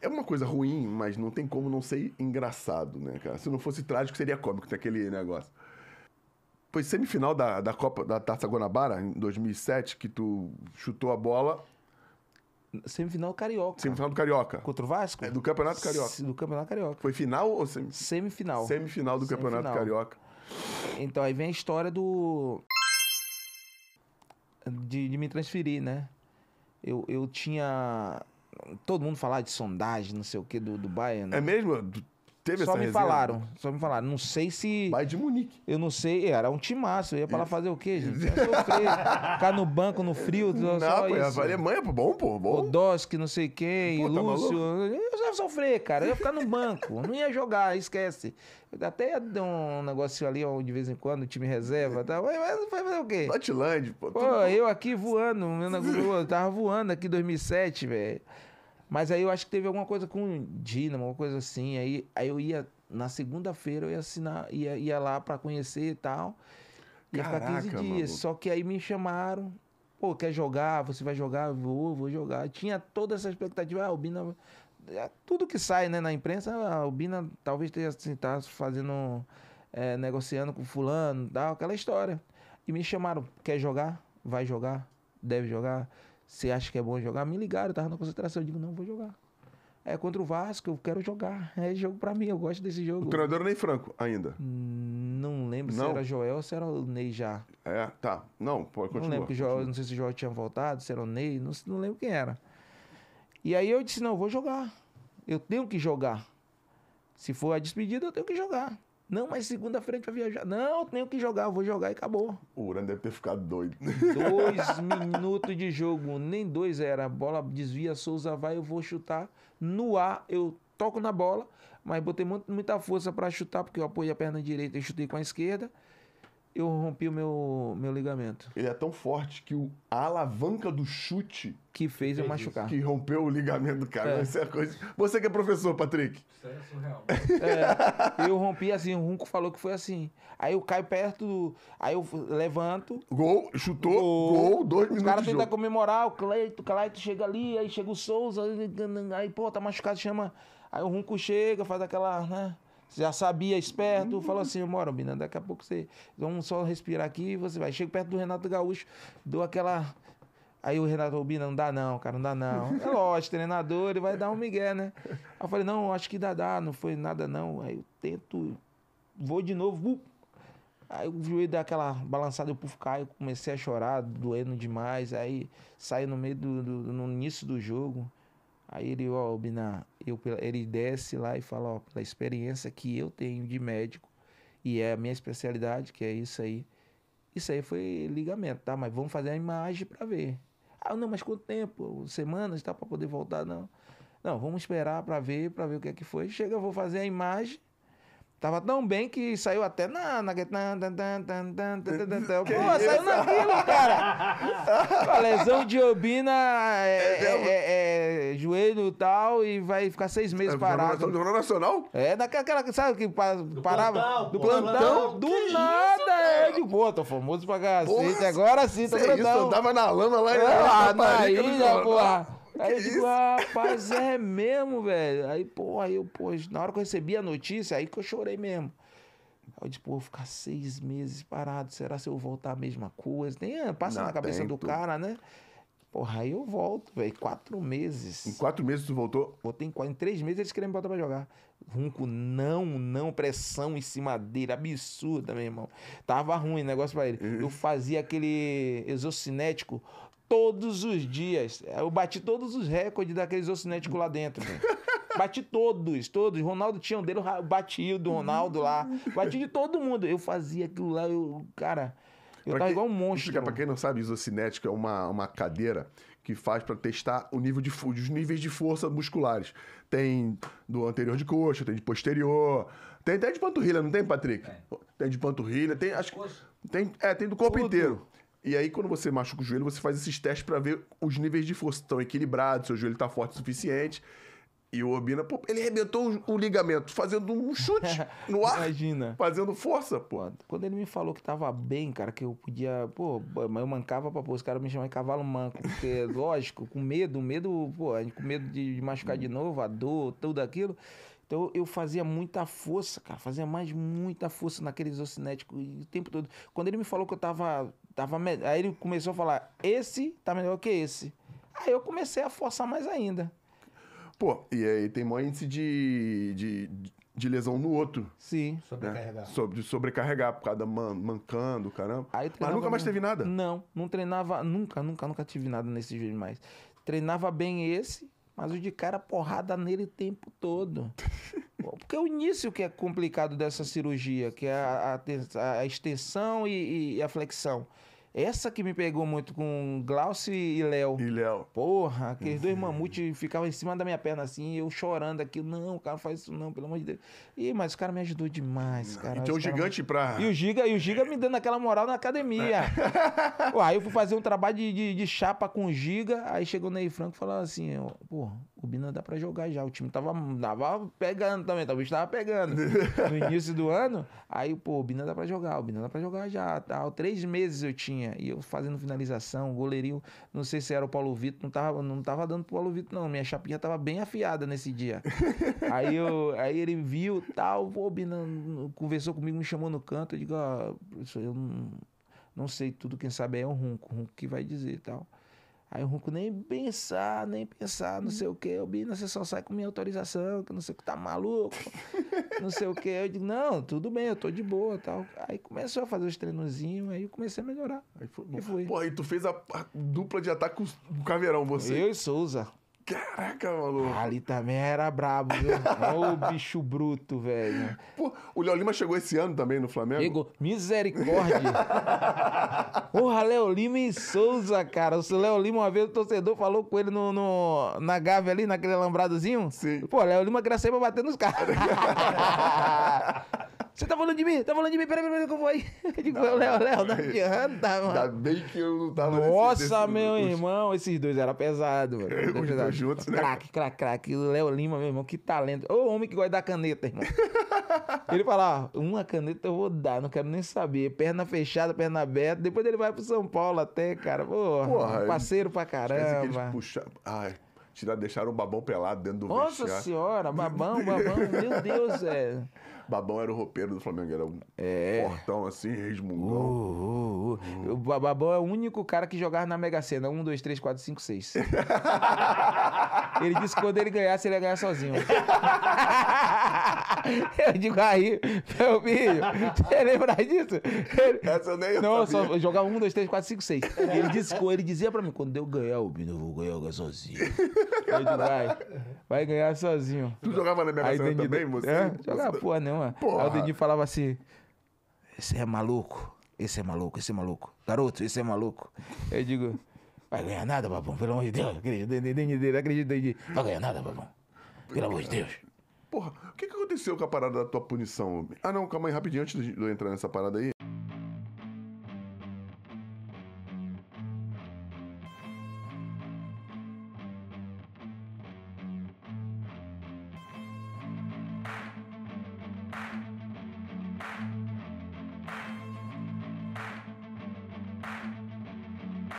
é uma coisa ruim, mas não tem como não ser engraçado, né, cara? Se não fosse trágico, seria cômico, tem aquele negócio. Foi semifinal da, da Copa da Taça Guanabara, em 2007, que tu chutou a bola. Semifinal Carioca. Semifinal do Carioca. Contra o Vasco? É, do Campeonato Carioca. Do Campeonato Carioca. Foi final ou semifinal? semifinal? Semifinal do semifinal. Campeonato Carioca. Então, aí vem a história do. De, de me transferir, né? Eu, eu tinha todo mundo falar de sondagem, não sei o que, do, do Bayern. Né? É mesmo? Teve só me resenha? falaram, só me falaram. Não sei se. Bayern de Munique. Eu não sei, era um timaço. Eu ia pra lá é. fazer o quê, gente? Eu sofrer. ficar no banco, no frio. Não, pô, isso. a Alemanha, é bom, pô, bom. Odoski, não sei quem, pô, tá Lúcio. eu ia sofrer, cara. Eu ia ficar no banco. não ia jogar, esquece. até ia dar um negócio ali de vez em quando, o time reserva tá? Mas vai fazer o quê? Notland, pô. Pô, eu aqui voando, meu negócio, eu tava voando aqui em 2007, velho. Mas aí eu acho que teve alguma coisa com o Dynamo, alguma coisa assim. Aí, aí eu ia, na segunda-feira eu ia assinar, ia, ia lá para conhecer e tal. Ia Caraca, ficar 15 dias. Só que aí me chamaram. Pô, quer jogar? Você vai jogar? Vou, vou jogar. Tinha toda essa expectativa. Ah, Albina. É, tudo que sai né, na imprensa, a ah, Albina talvez esteja assim, tá fazendo. É, negociando com fulano, tal, aquela história. E me chamaram, quer jogar? Vai jogar? Deve jogar? Você acha que é bom jogar? Me ligaram, eu tava na concentração. Eu digo, não, vou jogar. É contra o Vasco, eu quero jogar. É jogo para mim, eu gosto desse jogo. O treinador é nem Franco ainda. Hum, não lembro não. se era Joel ou se era o Ney já. É, tá. Não, pode continuar. Não lembro que o Joel, não sei se o Joel tinha voltado, se era o Ney, não, não lembro quem era. E aí eu disse, não, eu vou jogar. Eu tenho que jogar. Se for a despedida, eu tenho que jogar. Não, mas segunda-feira a gente vai viajar. Não, tenho que jogar, vou jogar e acabou. O Urano deve ter ficado doido. Dois minutos de jogo, nem dois era. A bola desvia, Souza vai, eu vou chutar. No ar, eu toco na bola, mas botei muita força para chutar, porque eu apoio a perna direita e chutei com a esquerda eu rompi o meu, meu ligamento. Ele é tão forte que o, a alavanca do chute. Que fez eu machucar. Que rompeu o ligamento do cara. É. Essa é coisa... Você que é professor, Patrick. Isso é surreal. É, eu rompi assim, o Runco falou que foi assim. Aí eu caio perto do. Aí eu levanto. Gol, chutou, gol, gol dois minutos. O cara tenta comemorar, o Cleito, o Cleito chega ali, aí chega o Souza, aí, pô, tá machucado, chama. Aí o Runco chega, faz aquela. né? já sabia, esperto, falou assim, mora, Miranda, daqui a pouco você. Vamos só respirar aqui e você vai. Chego perto do Renato Gaúcho, dou aquela. Aí o Renato Rubina, não dá não, cara, não dá não. É lógico, treinador, ele vai dar um migué, né? Aí eu falei, não, acho que dá, dá, não foi nada não. Aí eu tento, vou de novo, uh! Aí o joelho dá aquela balançada, eu puf, caio, comecei a chorar, doendo demais. Aí saí no meio do, do no início do jogo. Aí ele, ó, Binar, eu, ele desce lá e fala, ó, pela experiência que eu tenho de médico, e é a minha especialidade, que é isso aí. Isso aí foi ligamento, tá? Mas vamos fazer a imagem para ver. Ah, não, mas quanto tempo? Semanas, tá? Para poder voltar, não. Não, vamos esperar para ver, para ver o que é que foi. Chega, eu vou fazer a imagem. Tava tão bem que saiu até na. na, na, na, na, na, cara! a lesão de obina é, é é, é, é, joelho e tal, e vai ficar seis é, meses parado. Do Nacional? É, daquela, sabe, que parava. Do plantão? Do nada! É, de boa, tô famoso pra cacete. Agora sim, tá plantão. Eu tava na lama lá, lá na ilha, porra. Aí eu é digo, ah, rapaz, é mesmo, velho. Aí, pô, aí eu, pô, na hora que eu recebi a notícia, aí que eu chorei mesmo. Aí eu disse, pô, vou ficar seis meses parado, será se eu voltar a mesma coisa? Nem ah, passa Não, na cabeça do cara, né? Porra, aí eu volto, velho. Quatro meses. Em quatro meses tu voltou? Voltei em, em três meses eles querem me botar pra jogar. Runco, não, não. Pressão em cima dele, absurda, meu irmão. Tava ruim o negócio pra ele. Eu uhum. fazia aquele exocinético todos os dias. É, eu bati todos os recordes daqueles ossinéticos lá dentro, velho. Bati todos, todos. Ronaldo tinha um dele, eu bati o do Ronaldo lá. Bati de todo mundo. Eu fazia aquilo lá, eu, cara. Eu pra tava quem, igual um monstro. pra quem não sabe, isocinética é uma, uma cadeira que faz para testar o nível de os níveis de força musculares. Tem do anterior de coxa, tem de posterior, tem até de panturrilha, não tem, Patrick? É. Tem de panturrilha, tem acho que tem é, tem do corpo Tudo. inteiro. E aí, quando você machuca o joelho, você faz esses testes para ver os níveis de força estão equilibrados, seu joelho está forte o suficiente. E o Urbina, pô, ele arrebentou o ligamento fazendo um chute no ar. Imagina. Fazendo força, pô. Quando ele me falou que tava bem, cara, que eu podia. Pô, mas eu mancava pra pô. Os caras me chamam de cavalo manco. Porque, lógico, com medo, medo, pô, com medo de machucar de novo, a dor, tudo aquilo. Então eu fazia muita força, cara, fazia mais muita força naqueles isocinético o tempo todo. Quando ele me falou que eu tava Tava Aí ele começou a falar: esse tá melhor que esse. Aí eu comecei a forçar mais ainda. Pô, e aí tem maior índice de, de, de lesão no outro. Sim. Sobrecarregar. Né? Sobre, sobrecarregar, por causa da man, mancando, caramba. Aí Mas nunca mais teve nada? Não, não treinava, nunca, nunca, nunca tive nada nesse jeito mais. Treinava bem esse, mas o de cara porrada nele o tempo todo. Porque é o início que é complicado dessa cirurgia, que é a, a, a extensão e, e, a flexão. Essa que me pegou muito com Glaucio e Léo. E Léo. Porra, aqueles dois uhum. mamutes ficavam em cima da minha perna assim, eu chorando aqui. Não, o cara faz isso não, pelo amor de Deus. E, mas o cara me ajudou demais, cara. Então o gigante me... pra. E o Giga, e o Giga me dando aquela moral na academia. Pô, aí eu fui fazer um trabalho de, de, de chapa com o Giga, aí chegou o Ney Franco e falou assim, pô, o Bina dá pra jogar já. O time tava, tava pegando também, talvez tava pegando. no início do ano, aí, pô, o Bina dá pra jogar, o Bina dá pra jogar já. Tal. Três meses eu tinha linha e eu fazendo finalização, goleirinho, não sei se era o Paulo Vitor, não tava, não tava dando pro Paulo Vitor não, minha chapinha tava bem afiada nesse dia. aí, eu, aí ele viu, tal, pô, conversou comigo, me chamou no canto, eu digo, ó, ah, eu não, não sei tudo, quem sabe é o ronco, o Ronco que vai dizer, tal. Aí o Runco nem pensar, nem pensar, não uhum. sei o que. Eu, Bina, você só sai com minha autorização, que não sei o que, tá maluco, não sei o que. Eu digo, não, tudo bem, eu tô de boa tal. Aí começou a fazer os treinozinhos, aí eu comecei a melhorar. Aí foi, e foi. Pô, aí tu fez a, a dupla de ataque com o Caveirão, você. Eu e Souza. Caraca, maluco. Ah, ali também era brabo, viu? Ô, bicho bruto, velho. Pô, o Léo Lima chegou esse ano também no Flamengo? Chegou. Misericórdia. Porra, Léo Lima e Souza, cara. O Léo Lima, uma vez o torcedor falou com ele no, no na Gávea ali, naquele alambradozinho. Sim. Pô, Léo Lima cresceu pra bater nos caras. falando de mim, tá falando de mim, peraí, peraí, que eu vou aí. Eu digo, tipo, não, Léo, Léo, não adianta, é. mano. Ainda bem que eu não tava Nossa, nesse, nesse meu irmão, esses dois eram pesados, mano. Os dois juntos, né? Crack, crack, crack. O Léo Lima, meu irmão, que talento. Ô, homem que gosta da caneta, irmão. ele fala, ó, ah, uma caneta eu vou dar, não quero nem saber. Perna fechada, perna aberta. Depois ele vai pro São Paulo até, cara. Porra, Porra é parceiro pra caramba. Que eles Ai, tirar, deixaram o babão pelado dentro do Nossa senhora, babão, babão, meu Deus, é. Babão era o roupeiro do Flamengo, era um é. portão assim, resmungão. Uh, uh, uh. O Babão é o único cara que jogava na Mega Sena. Um, dois, três, quatro, cinco, seis. ele disse que quando ele ganhasse, ele ia ganhar sozinho. eu digo, aí, meu filho, você lembra disso? Ele, Essa eu nem Não, sabia. só jogava um, dois, três, quatro, cinco, seis. Ele, disse, ele dizia pra mim, quando eu ganhar o Bino, eu vou ganhar sozinho. Eu digo, vai, vai ganhar sozinho. Tu jogava na minha Sena também, você? É, jogava você... porra nenhuma. Porra. Aí o Dendi falava assim, esse é maluco, esse é maluco, esse é maluco. Garoto, esse é maluco. Eu digo... Vai ganhar nada, babão, pelo amor de Deus. Acredito, acredito, acredito. Vai ganhar nada, babão. Pelo amor de Deus porra, o que, que aconteceu com a parada da tua punição? Ah, não, calma aí, rapidinho, antes de eu entrar nessa parada aí,